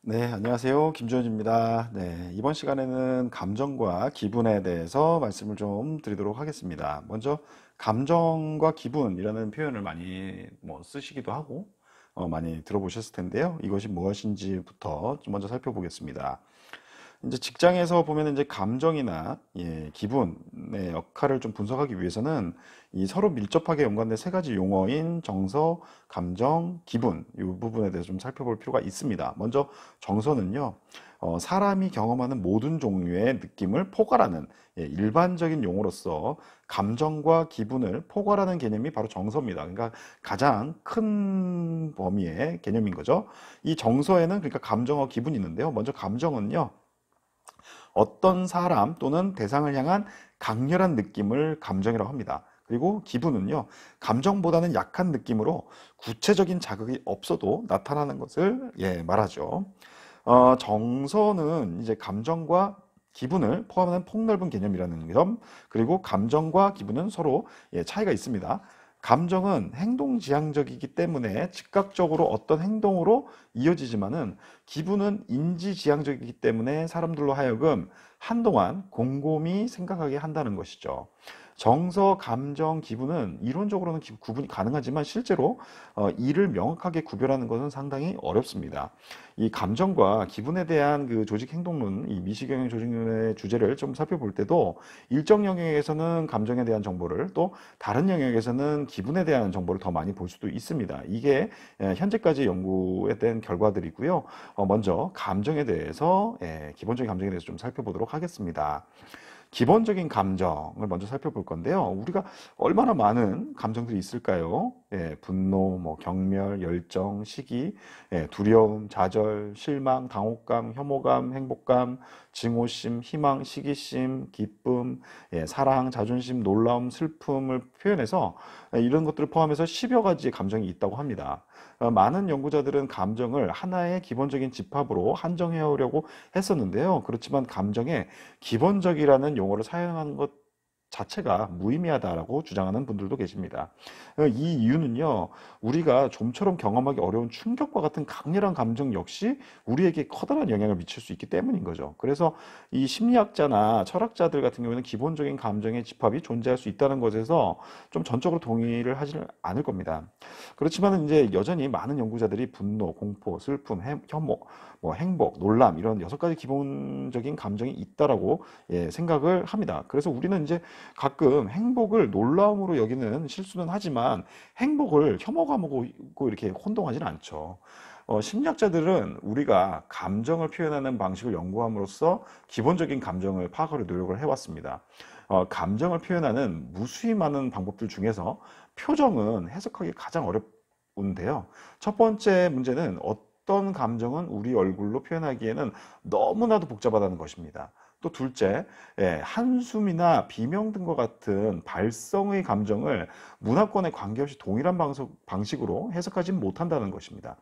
네, 안녕하세요. 김준입니다. 네, 이번 시간에는 감정과 기분에 대해서 말씀을 좀 드리도록 하겠습니다. 먼저 감정과 기분이라는 표현을 많이 뭐 쓰시기도 하고 어, 많이 들어보셨을 텐데요. 이것이 무엇인지부터 먼저 살펴보겠습니다. 이제 직장에서 보면 이제 감정이나 예, 기분의 역할을 좀 분석하기 위해서는 이 서로 밀접하게 연관된 세 가지 용어인 정서, 감정, 기분 이 부분에 대해서 좀 살펴볼 필요가 있습니다. 먼저 정서는요. 어, 사람이 경험하는 모든 종류의 느낌을 포괄하는 예, 일반적인 용어로서 감정과 기분을 포괄하는 개념이 바로 정서입니다. 그러니까 가장 큰 범위의 개념인 거죠. 이 정서에는 그러니까 감정과 기분이 있는데요. 먼저 감정은요. 어떤 사람 또는 대상을 향한 강렬한 느낌을 감정이라고 합니다. 그리고 기분은요, 감정보다는 약한 느낌으로 구체적인 자극이 없어도 나타나는 것을 예, 말하죠. 어, 정서는 이제 감정과 기분을 포함하는 폭넓은 개념이라는 점, 그리고 감정과 기분은 서로 예, 차이가 있습니다. 감정은 행동 지향적이기 때문에 즉각적으로 어떤 행동으로 이어지지만은 기분은 인지 지향적이기 때문에 사람들로 하여금 한동안 곰곰이 생각하게 한다는 것이죠. 정서, 감정, 기분은 이론적으로는 구분이 가능하지만 실제로 이를 어, 명확하게 구별하는 것은 상당히 어렵습니다. 이 감정과 기분에 대한 그 조직 행동론, 이 미시경영 조직론의 주제를 좀 살펴볼 때도 일정 영역에서는 감정에 대한 정보를 또 다른 영역에서는 기분에 대한 정보를 더 많이 볼 수도 있습니다. 이게 예, 현재까지 연구에 대한 결과들이고요. 어, 먼저 감정에 대해서 예, 기본적인 감정에 대해서 좀 살펴보도록 하겠습니다. 기본적인 감정을 먼저 살펴볼 건데요. 우리가 얼마나 많은 감정들이 있을까요? 예, 분노, 뭐 경멸, 열정, 시기, 예, 두려움, 좌절, 실망, 당혹감, 혐오감, 행복감, 증오심, 희망, 시기심, 기쁨, 예, 사랑, 자존심, 놀라움, 슬픔을 표현해서 예, 이런 것들을 포함해서 10여 가지 감정이 있다고 합니다. 어, 많은 연구자들은 감정을 하나의 기본적인 집합으로 한정해 오려고 했었는데요. 그렇지만 감정에 기본적이라는 용어를 사용하는것 자체가 무의미하다라고 주장하는 분들도 계십니다. 어, 이 이유는요, 우리가 좀처럼 경험하기 어려운 충격과 같은 강렬한 감정 역시 우리에게 커다란 영향을 미칠 수 있기 때문인 거죠. 그래서 이 심리학자나 철학자들 같은 경우에는 기본적인 감정의 집합이 존재할 수 있다는 것에서 좀 전적으로 동의를 하지 않을 겁니다. 그렇지만 이제 여전히 많은 연구자들이 분노, 공포, 슬픔, 혐오, 뭐 행복, 놀람 이런 여섯 가지 기본적인 감정이 있다라고 예, 생각을 합니다. 그래서 우리는 이제 가끔 행복을 놀라움으로 여기는 실수는 하지만 행복을 혐오감으로 이렇게 혼동하지는 않죠. 어, 심리학자들은 우리가 감정을 표현하는 방식을 연구함으로써 기본적인 감정을 파악하려 노력을 해왔습니다. 어, 감정을 표현하는 무수히 많은 방법들 중에서 표정은 해석하기 가장 어렵운데요. 첫 번째 문제는 어떤 감정은 우리 얼굴로 표현하기에는 너무나도 복잡하다는 것입니다. 또 둘째, 예, 한숨이나 비명 등과 같은 발성의 감정을 문화권에 관계없이 동일한 방식, 으로 해석하지 못한다는 것입니다.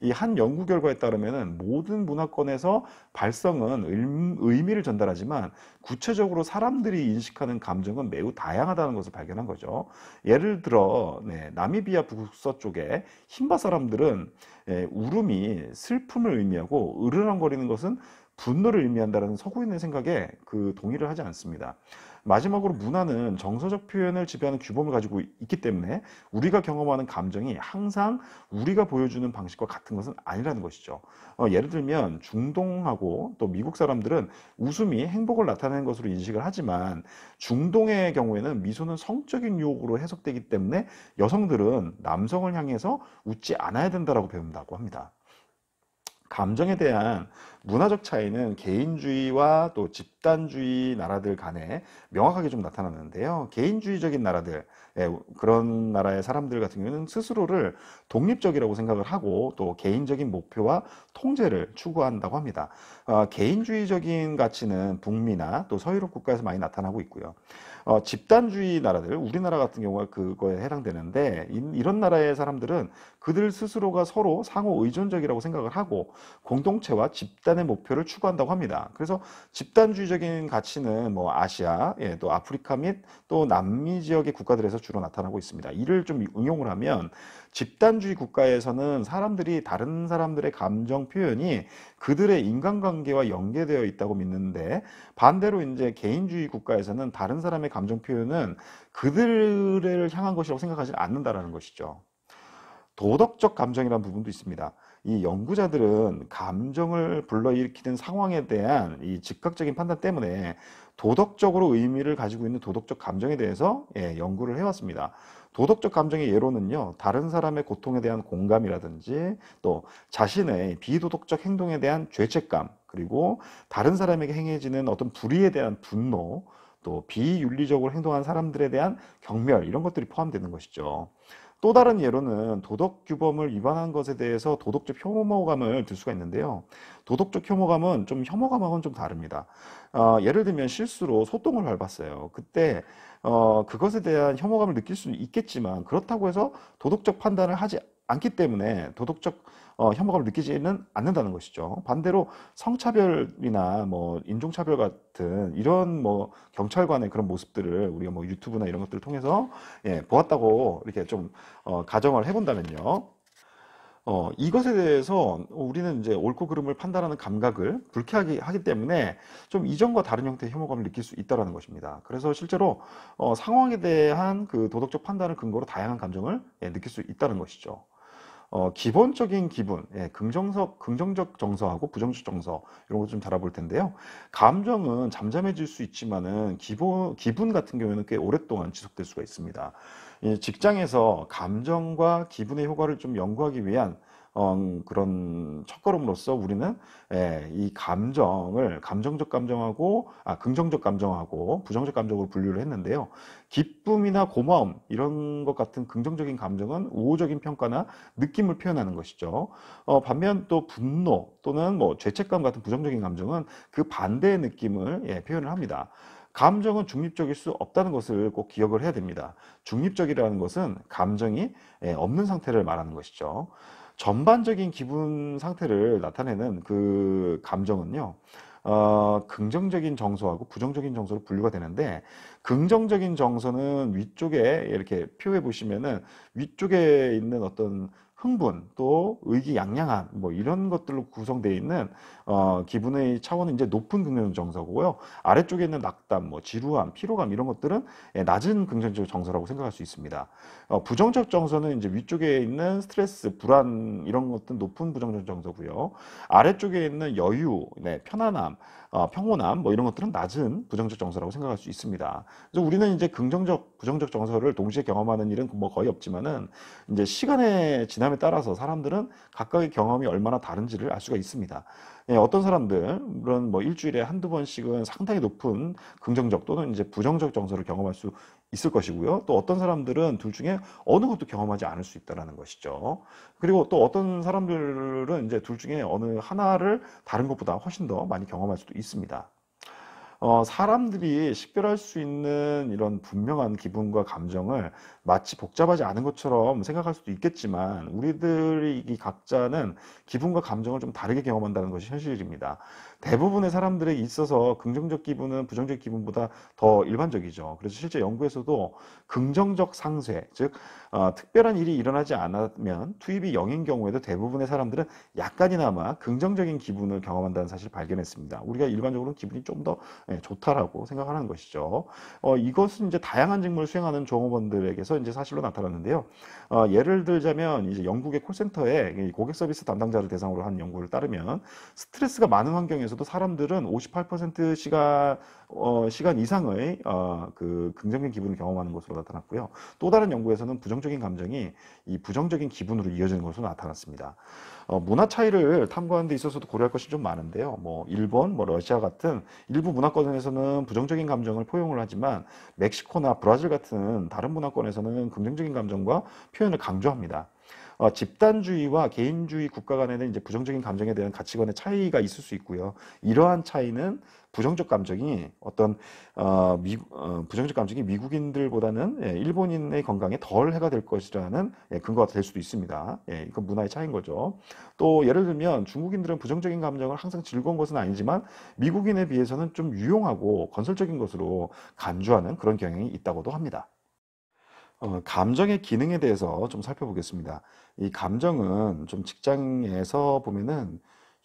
이 한 연구 결과에 따르면 모든 문화권에서 발성은 음, 의미를 전달하지만 구체적으로 사람들이 인식하는 감정은 매우 다양하다는 것을 발견한 거죠. 예를 들어 네, 나미비아 북서쪽의 힌바 사람들은 예, 울음이 슬픔을 의미하고 으르렁거리는 것은 분노를 의미한다는 서구인의 생각에 그 동의를 하지 않습니다. 마지막으로 문화는 정서적 표현을 지배하는 규범을 가지고 있기 때문에 우리가 경험하는 감정이 항상 우리가 보여주는 방식과 같은 것은 아니라는 것이죠. 어, 예를 들면 중동하고 또 미국 사람들은 웃음이 행복을 나타내는 것으로 인식을 하지만 중동의 경우에는 미소는 성적인 유혹으로 해석되기 때문에 여성들은 남성을 향해서 웃지 않아야 된다고 배운다고 합니다. 감정에 대한 문화적 차이는 개인주의와 또 집단주의 나라들 간에 명확하게 좀나타났는데요 개인주의적인 나라들, 예, 그런 나라의 사람들 같은 경우는 스스로를 독립적이라고 생각을 하고 또 개인적인 목표와 통제를 추구한다고 합니다. 어, 개인주의적인 가치는 북미나 또 서유럽 국가에서 많이 나타나고 있고요. 어, 집단주의 나라들, 우리나라 같은 경우가 그거에 해당되는데 이런 나라의 사람들은 그들 스스로가 서로 상호 의존적이라고 생각을 하고 공동체와 집단의 목표를 추구한다고 합니다. 그래서 집단주의적인 가치는 뭐 아시아, 예, 또 아프리카 및 또 남미 지역의 국가들에서 주로 나타나고 있습니다. 이를 좀 응용을 하면 집단주의 국가에서는 사람들이 다른 사람들의 감정 표현이 그들의 인간관계와 연계되어 있다고 믿는데 반대로 이제 개인주의 국가에서는 다른 사람의 감정 표현은 그들을 향한 것이라고 생각하지 않는다라는 것이죠. 도덕적 감정이라는 부분도 있습니다. 이 연구자들은 감정을 불러일으키는 상황에 대한 이 즉각적인 판단 때문에 도덕적으로 의미를 가지고 있는 도덕적 감정에 대해서 예, 연구를 해왔습니다. 도덕적 감정의 예로는요, 다른 사람의 고통에 대한 공감이라든지 또 자신의 비도덕적 행동에 대한 죄책감, 그리고 다른 사람에게 행해지는 어떤 불의에 대한 분노, 또 비윤리적으로 행동한 사람들에 대한 경멸 이런 것들이 포함되는 것이죠. 또 다른 예로는 도덕 규범을 위반한 것에 대해서 도덕적 혐오감을 들 수가 있는데요. 도덕적 혐오감은 좀 혐오감하고는 좀 다릅니다. 어, 예를 들면 실수로 소똥을 밟았어요. 그때 어, 그것에 대한 혐오감을 느낄 수는 있겠지만 그렇다고 해서 도덕적 판단을 하지 않기 때문에 도덕적 어, 혐오감을 느끼지는 않는다는 것이죠. 반대로 성차별이나 뭐 인종차별 같은 이런 뭐 경찰관의 그런 모습들을 우리가 뭐 유튜브나 이런 것들을 통해서 예, 보았다고 이렇게 좀 어, 가정을 해본다면요. 어, 이것에 대해서 우리는 이제 옳고 그름을 판단하는 감각을 불쾌하게 하기 때문에 좀 이전과 다른 형태의 혐오감을 느낄 수 있다라는 것입니다. 그래서 실제로 어, 상황에 대한 그 도덕적 판단을 근거로 다양한 감정을 예, 느낄 수 있다는 것이죠. 어, 기본적인 기분, 예, 긍정적, 긍정적 정서하고 부정적 정서 이런 것좀 달아볼 텐데요. 감정은 잠잠해질 수 있지만은 기본 기분 같은 경우에는 꽤 오랫동안 지속될 수가 있습니다. 예, 직장에서 감정과 기분의 효과를 좀 연구하기 위한 어, 음, 그런 첫걸음으로써 우리는 예, 이 감정을 감정적 감정하고 아 긍정적 감정하고 부정적 감정으로 분류를 했는데요. 기쁨이나 고마움 이런 것 같은 긍정적인 감정은 우호적인 평가나 느낌을 표현하는 것이죠. 어, 반면 또 분노 또는 뭐 죄책감 같은 부정적인 감정은 그 반대의 느낌을 예, 표현을 합니다. 감정은 중립적일 수 없다는 것을 꼭 기억을 해야 됩니다. 중립적이라는 것은 감정이 예, 없는 상태를 말하는 것이죠. 전반적인 기분 상태를 나타내는 그 감정은요. 어, 긍정적인 정서하고 부정적인 정서로 분류가 되는데 긍정적인 정서는 위쪽에 이렇게 표해 보시면은 위쪽에 있는 어떤 흥분 또 의기양양한 뭐 이런 것들로 구성되어 있는 어, 기분의 차원은 이제 높은 긍정적 정서고요. 아래쪽에 있는 낙담, 뭐 지루함, 피로감 이런 것들은 예, 낮은 긍정적 정서라고 생각할 수 있습니다. 어, 부정적 정서는 이제 위쪽에 있는 스트레스, 불안 이런 것들은 높은 부정적 정서고요. 아래쪽에 있는 여유, 네, 편안함, 어, 평온함 뭐 이런 것들은 낮은 부정적 정서라고 생각할 수 있습니다. 그래서 우리는 이제 긍정적, 부정적 정서를 동시에 경험하는 일은 뭐 거의 없지만은 이제 시간의 지남에 따라서 사람들은 각각의 경험이 얼마나 다른지를 알 수가 있습니다. 예, 어떤 사람들은 뭐 일주일에 한두 번씩은 상당히 높은 긍정적 또는 이제 부정적 정서를 경험할 수 있을 것이고요. 또 어떤 사람들은 둘 중에 어느 것도 경험하지 않을 수있다는 것이죠. 그리고 또 어떤 사람들은 이제 둘 중에 어느 하나를 다른 것보다 훨씬 더 많이 경험할 수도 있습니다. 어, 사람들이 식별할 수 있는 이런 분명한 기분과 감정을 마치 복잡하지 않은 것처럼 생각할 수도 있겠지만 우리들이 각자는 기분과 감정을 좀 다르게 경험한다는 것이 현실입니다. 대부분의 사람들에 있어서 긍정적 기분은 부정적 기분보다 더 일반적이죠. 그래서 실제 연구에서도 긍정적 상쇄, 즉 어, 특별한 일이 일어나지 않으면 투입이 0인 경우에도 대부분의 사람들은 약간이나마 긍정적인 기분을 경험한다는 사실을 발견했습니다. 우리가 일반적으로 는 기분이 좀더 예, 좋다라고 생각하는 것이죠. 어, 이것은 이제 다양한 직무를 수행하는 종업원들에게서 이제 사실로 나타났는데요. 어, 예를 들자면 이제 영국의 콜센터에 고객 서비스 담당자를 대상으로 한 연구를 따르면 스트레스가 많은 환경에서 중에서도 사람들은 58% 시간 어, 시간 이상의 어, 그 긍정적인 기분을 경험하는 것으로 나타났고요. 또 다른 연구에서는 부정적인 감정이 이 부정적인 기분으로 이어지는 것으로 나타났습니다. 어, 문화 차이를 탐구하는 데 있어서도 고려할 것이 좀 많은데요. 뭐 일본, 뭐 러시아 같은 일부 문화권에서는 부정적인 감정을 포용을 하지만 멕시코나 브라질 같은 다른 문화권에서는 긍정적인 감정과 표현을 강조합니다. 어, 집단주의와 개인주의 국가 간에는 이제 부정적인 감정에 대한 가치관의 차이가 있을 수 있고요. 이러한 차이는 부정적 감정이 어떤 어, 미, 어, 부정적 감정이 미국인들보다는 예, 일본인의 건강에 덜 해가 될 것이라는 예, 근거가 될 수도 있습니다. 예, 이건 문화의 차이인 거죠. 또 예를 들면 중국인들은 부정적인 감정을 항상 즐거운 것은 아니지만 미국인에 비해서는 좀 유용하고 건설적인 것으로 간주하는 그런 경향이 있다고도 합니다. 어, 감정의 기능에 대해서 좀 살펴보겠습니다. 이 감정은 좀 직장에서 보면은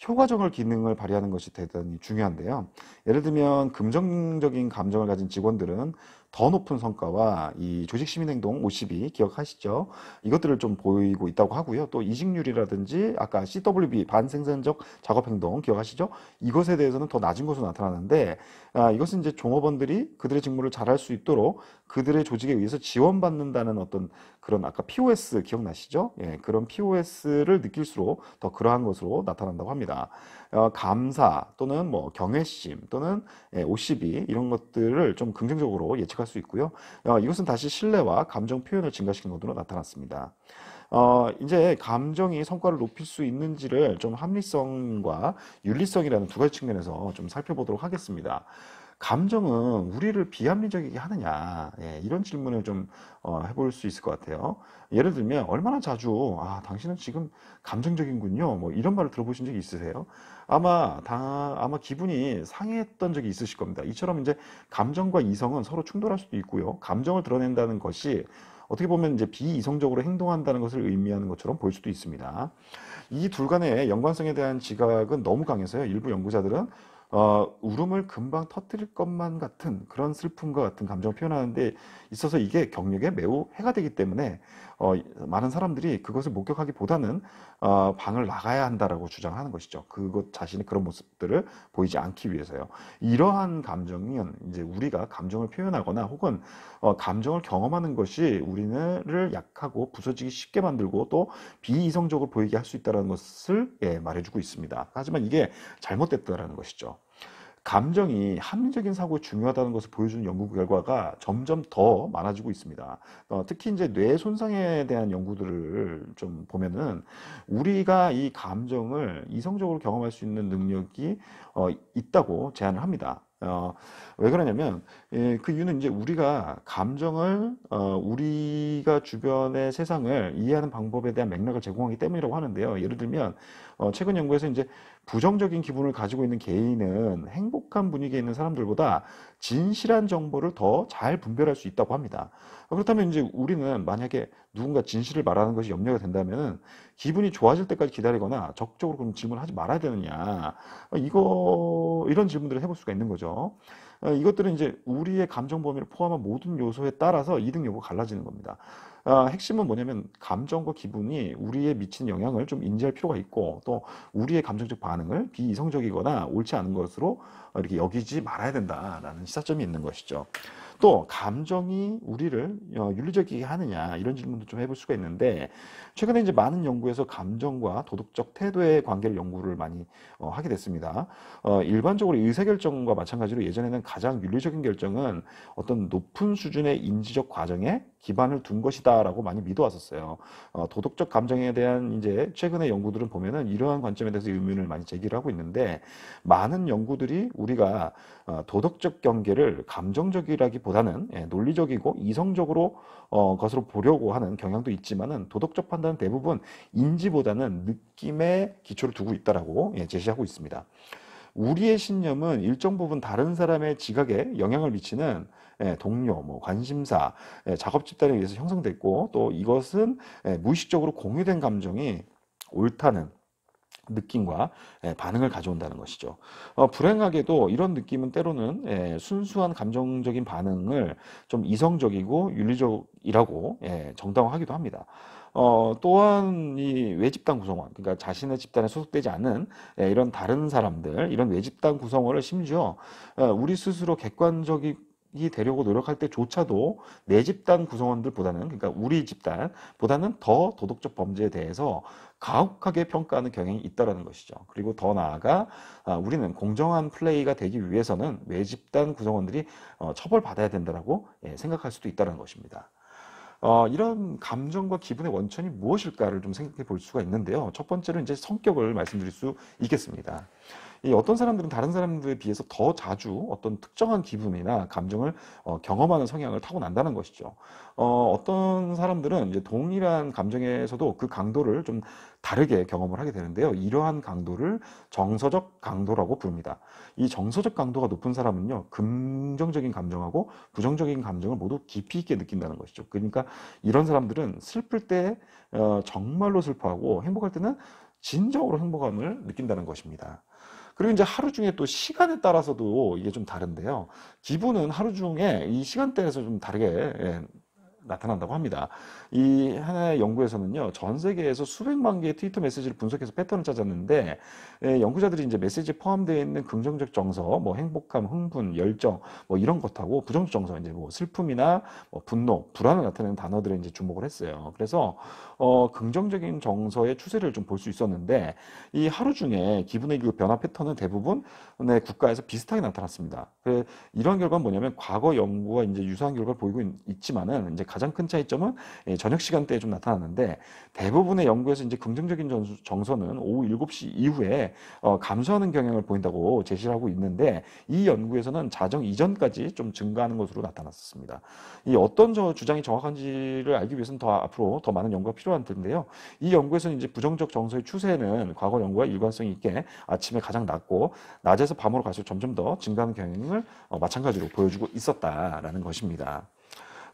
효과적을 기능을 발휘하는 것이 대단히 중요한데요. 예를 들면 긍정적인 감정을 가진 직원들은 더 높은 성과와 이 조직 시민 행동 52 기억하시죠? 이것들을 좀 보이고 있다고 하고요. 또 이직률이라든지 아까 CWB 반생산적 작업 행동 기억하시죠? 이것에 대해서는 더 낮은 것으로 나타나는데 아, 이것은 이제 종업원들이 그들의 직무를 잘할 수 있도록 그들의 조직에 의해서 지원받는다는 어떤 그런 아까 POS 기억나시죠? 예, 그런 POS를 느낄수록 더 그러한 것으로 나타난다고 합니다. 어, 감사 또는 뭐 경외심 또는 예, OCB 이런 것들을 좀 긍정적으로 예측할 수 있고요. 어, 이것은 다시 신뢰와 감정 표현을 증가시키는 것으로 나타났습니다. 어, 이제 감정이 성과를 높일 수 있는지를 좀 합리성과 윤리성이라는 두 가지 측면에서 좀 살펴보도록 하겠습니다. 감정은 우리를 비합리적이게 하느냐 예, 이런 질문을 좀 어, 해볼 수 있을 것 같아요. 예를 들면 얼마나 자주 아 당신은 지금 감정적인군요. 뭐 이런 말을 들어보신 적이 있으세요? 아마 다 아마 기분이 상했던 적이 있으실 겁니다. 이처럼 이제 감정과 이성은 서로 충돌할 수도 있고요. 감정을 드러낸다는 것이 어떻게 보면 이제 비이성적으로 행동한다는 것을 의미하는 것처럼 볼 수도 있습니다. 이 둘 간의 연관성에 대한 지각은 너무 강해서요. 일부 연구자들은 어, 울음을 금방 터뜨릴 것만 같은 그런 슬픔과 같은 감정을 표현하는데 있어서 이게 경력에 매우 해가 되기 때문에 어, 많은 사람들이 그것을 목격하기보다는 어, 방을 나가야 한다라고 주장하는 것이죠. 그것 자신의 그런 모습들을 보이지 않기 위해서요. 이러한 감정은 이제 우리가 감정을 표현하거나 혹은 어, 감정을 경험하는 것이 우리를 약하고 부서지기 쉽게 만들고 또 비이성적으로 보이게 할 수 있다는 것을 예, 말해주고 있습니다. 하지만 이게 잘못됐다라는 것이죠. 감정이 합리적인 사고에 중요하다는 것을 보여주는 연구 결과가 점점 더 많아지고 있습니다. 어, 특히 이제 뇌 손상에 대한 연구들을 좀 보면은 우리가 이 감정을 이성적으로 경험할 수 있는 능력이 어, 있다고 제안을 합니다. 어, 왜 그러냐면 예, 그 이유는 이제 우리가 감정을 어, 우리가 주변의 세상을 이해하는 방법에 대한 맥락을 제공하기 때문이라고 하는데요. 예를 들면 어, 최근 연구에서 이제 부정적인 기분을 가지고 있는 개인은 행복한 분위기에 있는 사람들보다 진실한 정보를 더 잘 분별할 수 있다고 합니다. 그렇다면 이제 우리는 만약에 누군가 진실을 말하는 것이 염려가 된다면 기분이 좋아질 때까지 기다리거나 적극적으로 그럼 질문하지 을 말아야 되느냐 이거 이런 질문들을 해볼 수가 있는 거죠. 어, 이것들은 이제 우리의 감정 범위를 포함한 모든 요소에 따라서 이등 여부가 갈라지는 겁니다. 어, 핵심은 뭐냐면 감정과 기분이 우리의 미치는 영향을 좀 인지할 필요가 있고 또 우리의 감정적 반응을 비이성적이거나 옳지 않은 것으로 이렇게 여기지 말아야 된다라는 시사점이 있는 것이죠. 또 감정이 우리를 어, 윤리적이게 하느냐 이런 질문도 좀 해볼 수가 있는데 최근에 이제 많은 연구에서 감정과 도덕적 태도의 관계를 연구를 많이 어, 하게 됐습니다. 어, 일반적으로 의사결정과 마찬가지로 예전에는 가장 윤리적인 결정은 어떤 높은 수준의 인지적 과정에 기반을 둔 것이다라고 많이 믿어왔었어요. 어, 도덕적 감정에 대한 이제 최근의 연구들은 보면은 이러한 관점에 대해서 의문을 많이 제기를 하고 있는데 많은 연구들이 우리가 어, 도덕적 경계를 감정적이라기 보다는 예, 논리적이고 이성적으로 어, 것으로 보려고 하는 경향도 있지만은 도덕적 판단은 대부분 인지보다는 느낌에 기초를 두고 있다라고 예, 제시하고 있습니다. 우리의 신념은 일정 부분 다른 사람의 지각에 영향을 미치는 예, 동료, 뭐 관심사, 예, 작업 집단에 의해서 형성됐고 또 이것은 무의식적으로 공유된 감정이 옳다는 느낌과 예, 반응을 가져온다는 것이죠. 어, 불행하게도 이런 느낌은 때로는 예, 순수한 감정적인 반응을 좀 이성적이고 윤리적이라고 예, 정당화하기도 합니다. 어, 또한 이 외집단 구성원, 그러니까 자신의 집단에 소속되지 않은 이런 다른 사람들, 이런 외집단 구성원을 심지어 어, 우리 스스로 객관적이 되려고 노력할 때조차도 내 집단 구성원들보다는 그러니까 우리 집단보다는 더 도덕적 범죄에 대해서 가혹하게 평가하는 경향이 있다는 것이죠. 그리고 더 나아가 아, 우리는 공정한 플레이가 되기 위해서는 외집단 구성원들이 어, 처벌받아야 된다라고 예, 생각할 수도 있다는 것입니다. 어, 이런 감정과 기분의 원천이 무엇일까를 좀 생각해 볼 수가 있는데요. 첫 번째로 이제 성격을 말씀드릴 수 있겠습니다. 이 어떤 사람들은 다른 사람들에 비해서 더 자주 어떤 특정한 기분이나 감정을 어, 경험하는 성향을 타고난다는 것이죠. 어, 어떤 사람들은 이제 동일한 감정에서도 그 강도를 좀 다르게 경험을 하게 되는데요. 이러한 강도를 정서적 강도라고 부릅니다. 이 정서적 강도가 높은 사람은요, 긍정적인 감정하고 부정적인 감정을 모두 깊이 있게 느낀다는 것이죠. 그러니까 이런 사람들은 슬플 때 어, 정말로 슬퍼하고 행복할 때는 진정으로 행복함을 느낀다는 것입니다. 그리고 이제 하루 중에 또 시간에 따라서도 이게 좀 다른데요. 기분은 하루 중에 이 시간대에서 좀 다르게 예, 나타난다고 합니다. 이 하나의 연구에서는요, 전 세계에서 수백만 개의 트위터 메시지를 분석해서 패턴을 찾았는데, 예, 연구자들이 이제 메시지에 포함되어 있는 긍정적 정서, 뭐 행복함, 흥분, 열정, 뭐 이런 것하고 부정적 정서, 이제 뭐 슬픔이나 뭐 분노, 불안을 나타내는 단어들에 이제 주목을 했어요. 그래서, 어, 긍정적인 정서의 추세를 좀 볼 수 있었는데, 이 하루 중에 기분의 그 변화 패턴은 대부분 네, 국가에서 비슷하게 나타났습니다. 그 이런 결과는 뭐냐면 과거 연구와 이제 유사한 결과를 보이고 있, 지만은 이제 가장 큰 차이점은 예, 저녁 시간대에 좀나타났는데 대부분의 연구에서 이제 긍정적인 정서는 오후 7시 이후에 어, 감소하는 경향을 보인다고 제시를 하고 있는데 이 연구에서는 자정 이전까지 좀 증가하는 것으로 나타났습니다. 이 어떤 저 주장이 정확한지를 알기 위해서는 더 앞으로 더 많은 연구가 필요한 텐데요. 이 연구에서는 이제 부정적 정서의 추세는 과거 연구와 일관성 이 있게 아침에 가장 낮고 낮에서 밤으로 갈수록 점점 더 증가하는 경향을 상황을 어, 마찬가지로 보여주고 있었다라는 것입니다.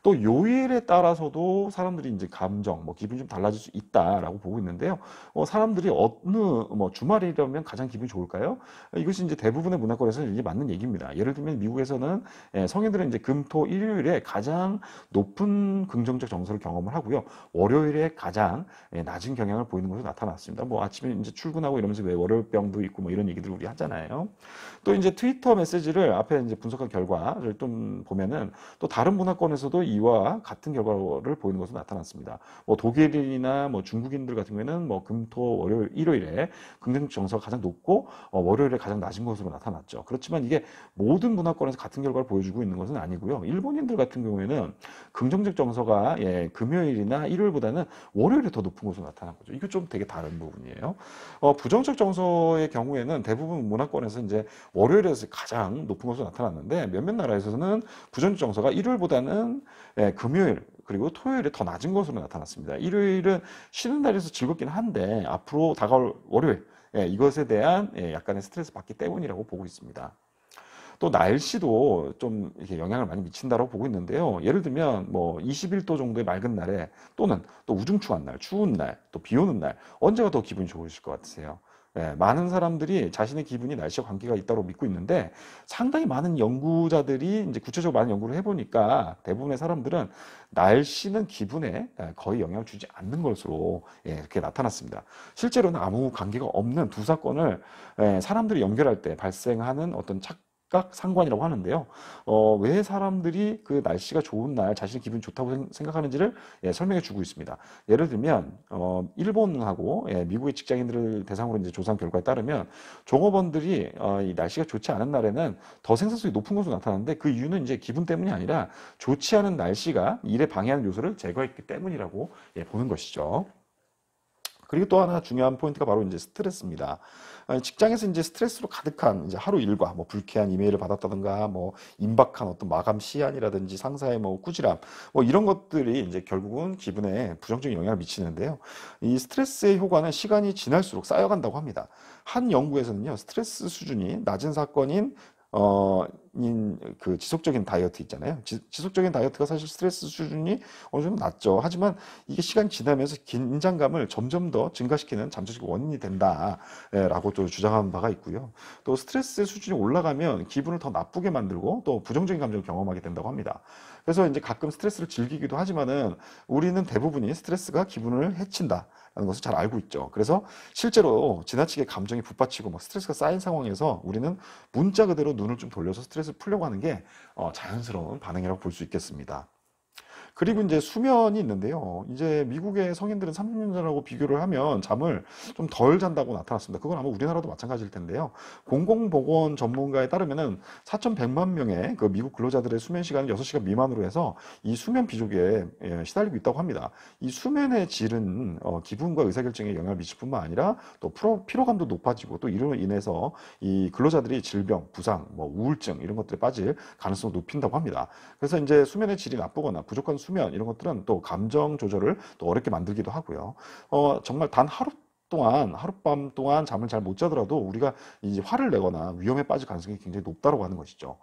또 요일에 따라서도 사람들이 이제 감정, 뭐 기분이 좀 달라질 수 있다라고 보고 있는데요. 어, 사람들이 어느 뭐 주말이라면 가장 기분이 좋을까요? 이것이 이제 대부분의 문화권에서 이게 맞는 얘기입니다. 예를 들면 미국에서는 예, 성인들은 이제 금토 일요일에 가장 높은 긍정적 정서를 경험을 하고요. 월요일에 가장 예, 낮은 경향을 보이는 것으로 나타났습니다. 뭐 아침에 이제 출근하고 이러면서 왜 월요병도 있고 뭐 이런 얘기들 우리 하잖아요. 또 이제 트위터 메시지를 앞에 이제 분석한 결과를 좀 보면은 또 다른 문화권에서도 이와 같은 결과를 보이는 것으로 나타났습니다. 뭐 독일인이나 뭐 중국인들 같은 경우에는 뭐 금토 월요일 일요일에 긍정 정서가 가장 높고 어, 월요일에 가장 낮은 것으로 나타났죠. 그렇지만 이게 모든 문화권에서 같은 결과를 보여주고 있는 것은 아니고요. 일본인들 같은 경우에는 긍정적 정서가 예, 금요일이나 일요일보다는 월요일에 더 높은 것으로 나타난 거죠. 이게좀 되게 다른 부분이에요. 어, 부정적 정서의 경우에는 대부분 문화권에서 이제 월요일에서 가장 높은 것으로 나타났는데 몇몇 나라에서는 부정적 정서가 일요일보다는 예, 금요일 그리고 토요일에 더 낮은 것으로 나타났습니다. 일요일은 쉬는 날에서 즐겁긴 한데 앞으로 다가올 월요일 예, 이것에 대한 예, 약간의 스트레스 받기 때문이라고 보고 있습니다. 또 날씨도 좀 이렇게 영향을 많이 미친다고 보고 있는데요. 예를 들면 뭐 21도 정도의 맑은 날에 또는 또 우중충한 날, 추운 날, 또 비 오는 날 언제가 더 기분이 좋으실 것 같으세요? 예, 많은 사람들이 자신의 기분이 날씨와 관계가 있다고 믿고 있는데 상당히 많은 연구자들이 이제 구체적으로 많은 연구를 해보니까 대부분의 사람들은 날씨는 기분에 예, 거의 영향을 주지 않는 것으로 예, 이렇게 나타났습니다. 실제로는 아무 관계가 없는 두 사건을 예, 사람들이 연결할 때 발생하는 어떤 착 각각 상관이라고 하는데요. 어, 왜 사람들이 그 날씨가 좋은 날 자신의 기분 좋다고 생각하는지를 예, 설명해 주고 있습니다. 예를 들면 어, 일본하고 예, 미국의 직장인들을 대상으로 이제 조사한 결과에 따르면 종업원들이 어, 이 날씨가 좋지 않은 날에는 더 생산성이 높은 것으로 나타났는데 그 이유는 이제 기분 때문이 아니라 좋지 않은 날씨가 일에 방해하는 요소를 제거했기 때문이라고 예, 보는 것이죠. 그리고 또 하나 중요한 포인트가 바로 이제 스트레스입니다. 직장에서 이제 스트레스로 가득한 이제 하루 일과 뭐 불쾌한 이메일을 받았다든가 뭐 임박한 어떤 마감 시한이라든지 상사의 뭐 꾸지람 뭐 이런 것들이 이제 결국은 기분에 부정적인 영향을 미치는데요. 이 스트레스의 효과는 시간이 지날수록 쌓여간다고 합니다. 한 연구에서는요 스트레스 수준이 낮은 사건인 어 지속적인 그 지속적인 다이어트 있잖아요. 지, 속적인 다이어트가 사실 스트레스 수준이 어느 정도 낮죠. 하지만 이게 시간 지나면서 긴장감을 점점 더 증가시키는 잠재적 원인이 된다라고 또 주장한 바가 있고요. 또 스트레스 수준이 올라가면 기분을 더 나쁘게 만들고 또 부정적인 감정을 경험하게 된다고 합니다. 그래서 이제 가끔 스트레스를 즐기기도 하지만은 우리는 대부분이 스트레스가 기분을 해친다. 라는 것을 잘 알고 있죠. 그래서 실제로 지나치게 감정이 북받치고 막 뭐 스트레스가 쌓인 상황에서 우리는 문자 그대로 눈을 좀 돌려서 스트레스 스트레스 풀려고 하는 게 어, 자연스러운 반응이라고 볼 수 있겠습니다. 그리고 이제 수면이 있는데요. 이제 미국의 성인들은 30년 전하고 비교를 하면 잠을 좀 덜 잔다고 나타났습니다. 그건 아마 우리나라도 마찬가지일 텐데요. 공공보건 전문가에 따르면은 4,100만 명의 그 미국 근로자들의 수면 시간을 6시간 미만으로 해서 이 수면 비족에 예, 시달리고 있다고 합니다. 이 수면의 질은 어, 기분과 의사결정에 영향을 미칠 뿐만 아니라 또 피로감도 높아지고 또 이로 인해서 이 근로자들이 질병, 부상, 뭐 우울증 이런 것들에 빠질 가능성을 높인다고 합니다. 그래서 이제 수면의 질이 나쁘거나 부족한 수면 이런 것들은 또 감정 조절을 또 어렵게 만들기도 하고요. 어, 정말 단 하루 동안 하룻밤 동안 잠을 잘 못 자더라도 우리가 이제 화를 내거나 위험에 빠질 가능성이 굉장히 높다고 하는 것이죠.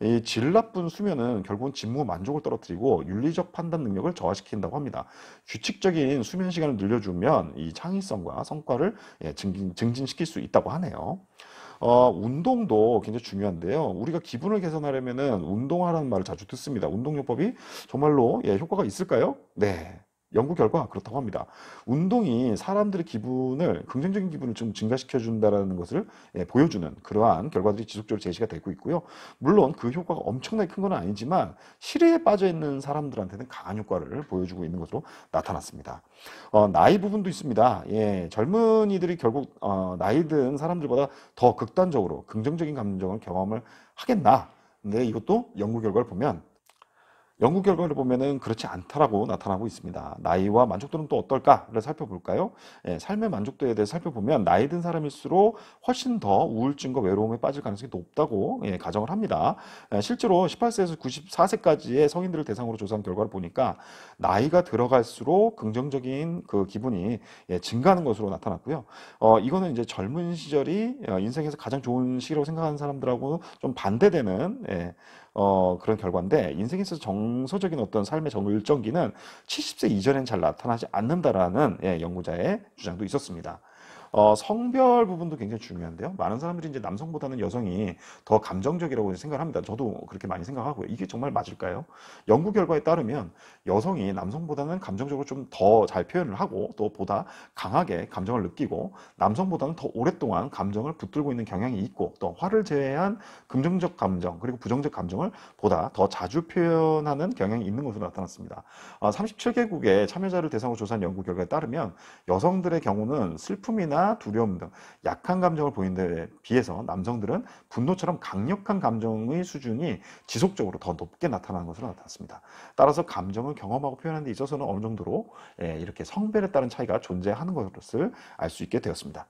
이 질 나쁜 수면은 결국은 직무 만족을 떨어뜨리고 윤리적 판단 능력을 저하시킨다고 합니다. 규칙적인 수면 시간을 늘려주면 이 창의성과 성과를 예, 증진, 증진시킬 수 있다고 하네요. 어, 운동도 굉장히 중요한데요. 우리가 기분을 개선하려면은 운동하라는 말을 자주 듣습니다. 운동요법이 정말로 예, 효과가 있을까요? 네. 연구 결과 그렇다고 합니다. 운동이 사람들의 기분을 긍정적인 기분을 좀 증가시켜 준다라는 것을 예, 보여주는 그러한 결과들이 지속적으로 제시가 되고 있고요. 물론 그 효과가 엄청나게 큰 건 아니지만 실외에 빠져 있는 사람들한테는 강한 효과를 보여주고 있는 것으로 나타났습니다. 어, 나이 부분도 있습니다. 예, 젊은이들이 결국 어, 나이 든 사람들보다 더 극단적으로 긍정적인 감정을 경험을 하겠나? 근데 이것도 연구 결과를 보면 연구 결과를 보면은 그렇지 않다라고 나타나고 있습니다. 나이와 만족도는 또 어떨까를 살펴볼까요? 예, 삶의 만족도에 대해 살펴보면 나이 든 사람일수록 훨씬 더 우울증과 외로움에 빠질 가능성이 높다고 예, 가정을 합니다. 예, 실제로 18세에서 94세까지의 성인들을 대상으로 조사한 결과를 보니까 나이가 들어갈수록 긍정적인 그 기분이 예, 증가하는 것으로 나타났고요. 어, 이거는 이제 젊은 시절이 어, 인생에서 가장 좋은 시기라고 생각하는 사람들하고 좀 반대되는 예, 어, 그런 결과인데 인생에서 정서적인 어떤 삶의 정일정기는 70세 이전엔 잘 나타나지 않는다라는 예, 연구자의 주장도 있었습니다. 어, 성별 부분도 굉장히 중요한데요. 많은 사람들이 이제 남성보다는 여성이 더 감정적이라고 생각을 합니다. 저도 그렇게 많이 생각하고요. 이게 정말 맞을까요? 연구 결과에 따르면 여성이 남성보다는 감정적으로 좀 더 잘 표현을 하고 또 보다 강하게 감정을 느끼고 남성보다는 더 오랫동안 감정을 붙들고 있는 경향이 있고 또 화를 제외한 긍정적 감정 그리고 부정적 감정을 보다 더 자주 표현하는 경향이 있는 것으로 나타났습니다. 37개국의 어, 참여자를 대상으로 조사한 연구 결과에 따르면 여성들의 경우는 슬픔이나 두려움 등 약한 감정을 보인 데 비해서 남성들은 분노처럼 강력한 감정의 수준이 지속적으로 더 높게 나타나는 것으로 나타났습니다. 따라서 감정을 경험하고 표현하는 데 있어서는 어느 정도로 예, 이렇게 성별에 따른 차이가 존재하는 것을 알 수 있게 되었습니다.